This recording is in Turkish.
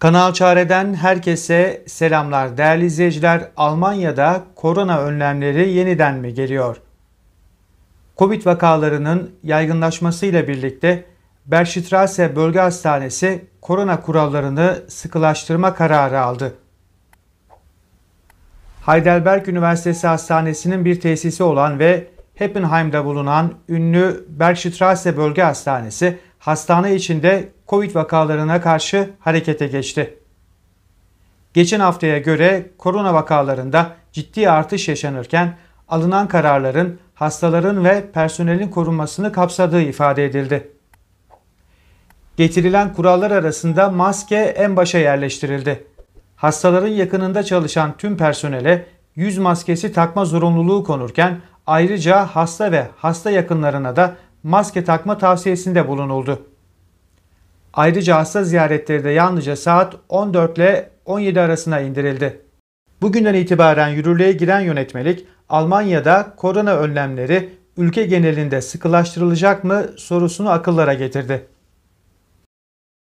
Kanal Çare'den herkese selamlar. Değerli izleyiciler, Almanya'da korona önlemleri yeniden mi geliyor? Covid vakalarının yaygınlaşmasıyla birlikte Berşitrase Bölge Hastanesi korona kurallarını sıkılaştırma kararı aldı. Heidelberg Üniversitesi Hastanesi'nin bir tesisi olan ve Heppenheim'de bulunan ünlü Bergstrasse Bölge Hastanesi hastane içinde Covid vakalarına karşı harekete geçti. Geçen haftaya göre korona vakalarında ciddi artış yaşanırken alınan kararların hastaların ve personelin korunmasını kapsadığı ifade edildi. Getirilen kurallar arasında maske en başa yerleştirildi. Hastaların yakınında çalışan tüm personele yüz maskesi takma zorunluluğu konurken ayrıca hasta ve hasta yakınlarına da maske takma tavsiyesinde bulunuldu. Ayrıca hasta ziyaretleri de yalnızca saat 14 ile 17 arasına indirildi. Bugünden itibaren yürürlüğe giren yönetmelik Almanya'da korona önlemleri ülke genelinde sıkılaştırılacak mı sorusunu akıllara getirdi.